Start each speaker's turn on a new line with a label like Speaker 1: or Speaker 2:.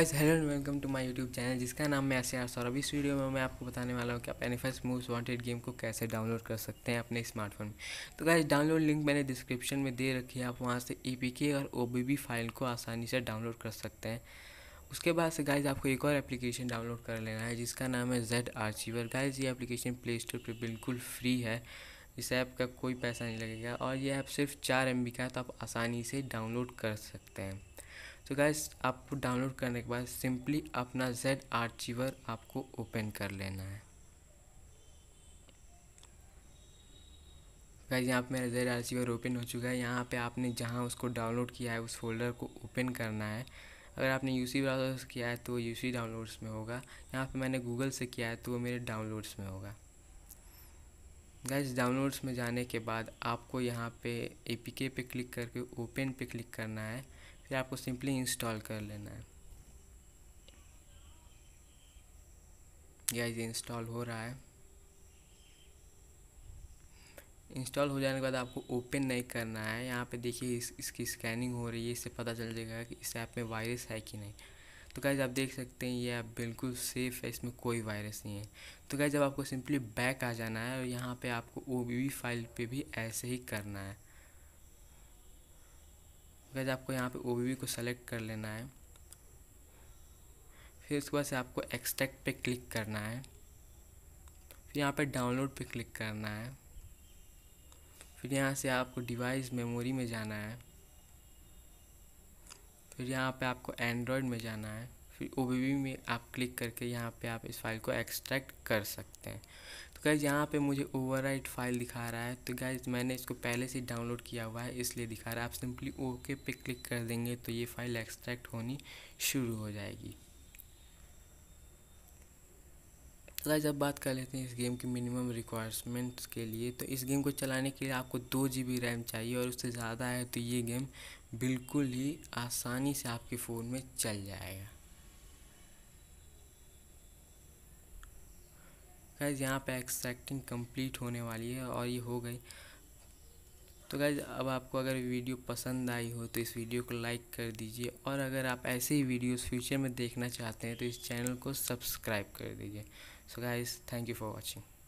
Speaker 1: guys hello and welcome to my YouTube channel जिसका नाम है एस आर सौरभ इस वीडियो में मैं आपको बताने वाला हूँ कि आप एनिफेस मूव्स वांटेड गेम को कैसे डाउनलोड कर सकते हैं अपने स्मार्टफोन में तो गाइस डाउनलोड लिंक मैंने डिस्क्रिप्शन में दे रखी है आप वहाँ से ई और ओ फाइल को आसानी से डाउनलोड कर सकते हैं उसके बाद से गाइज आपको एक और एप्लीकेशन डाउनलोड कर लेना है जिसका नाम है जेड आर्चीवर गाइज ये एप्लीकेशन प्ले स्टोर पर बिल्कुल फ्री है इस ऐप का कोई पैसा नहीं लगेगा और ये ऐप सिर्फ चार एम का है तो आप आसानी से डाउनलोड कर सकते हैं तो so गाइस आपको डाउनलोड करने के बाद सिंपली अपना जेड आर्चीवर आपको ओपन कर लेना है गाइस यहाँ पे मेरा जेड आर्चीवर ओपन हो चुका है यहाँ पे आपने जहाँ उसको डाउनलोड किया है उस फोल्डर को ओपन करना है अगर आपने यू सी ब्राउज़र से किया है तो यू सी डाउनलोड्स में होगा यहाँ पे मैंने गूगल से किया है तो वो मेरे डाउनलोड्स में होगा गाइस डाउनलोड्स में जाने के बाद आपको यहाँ पे ए पी के पे क्लिक करके ओपन पे क्लिक करना है फिर आपको सिंपली इंस्टॉल कर लेना है गैज इंस्टॉल हो रहा है इंस्टॉल हो जाने के बाद आपको ओपन नहीं करना है यहाँ पे देखिए इस, इसकी स्कैनिंग हो रही है इससे पता चल जाएगा कि इस ऐप में वायरस है कि नहीं तो गाइज आप देख सकते हैं ये ऐप बिल्कुल सेफ़ है इसमें कोई वायरस नहीं है तो क्या जब आपको सिंपली बैक आ जाना है और यहाँ पे आपको ओ फाइल पे भी ऐसे ही करना है गैज आपको यहाँ पे ओ को सेलेक्ट कर लेना है फिर उसके बाद से आपको एक्सट्रैक्ट पे क्लिक करना है फिर यहाँ पे डाउनलोड पे क्लिक करना है फिर यहाँ से आपको डिवाइस मेमोरी में जाना है फिर यहाँ पे आपको एंड्रॉयड में जाना है फिर ओ में आप क्लिक करके यहाँ पे आप इस फाइल को एक्सट्रैक्ट कर सकते हैं तो गाइज़ यहाँ पे मुझे ओवर फाइल दिखा रहा है तो गाइज़ मैंने इसको पहले से डाउनलोड किया हुआ है इसलिए दिखा रहा है आप सिंपली ओके पे क्लिक कर देंगे तो ये फ़ाइल एक्सट्रैक्ट होनी शुरू हो जाएगी तो गाइज अब बात कर लेते हैं इस गेम की मिनिमम रिक्वायरमेंट्स के लिए तो इस गेम को चलाने के लिए आपको दो जी बी रैम चाहिए और उससे ज़्यादा है तो ये गेम बिल्कुल ही आसानी से आपके फ़ोन में चल जाएगा गैज़ यहाँ पे एक्सट्रैक्टिंग कंप्लीट होने वाली है और ये हो गई तो गैज़ अब आपको अगर वीडियो पसंद आई हो तो इस वीडियो को लाइक कर दीजिए और अगर आप ऐसे ही वीडियोस फ्यूचर में देखना चाहते हैं तो इस चैनल को सब्सक्राइब कर दीजिए so guys thank you for watching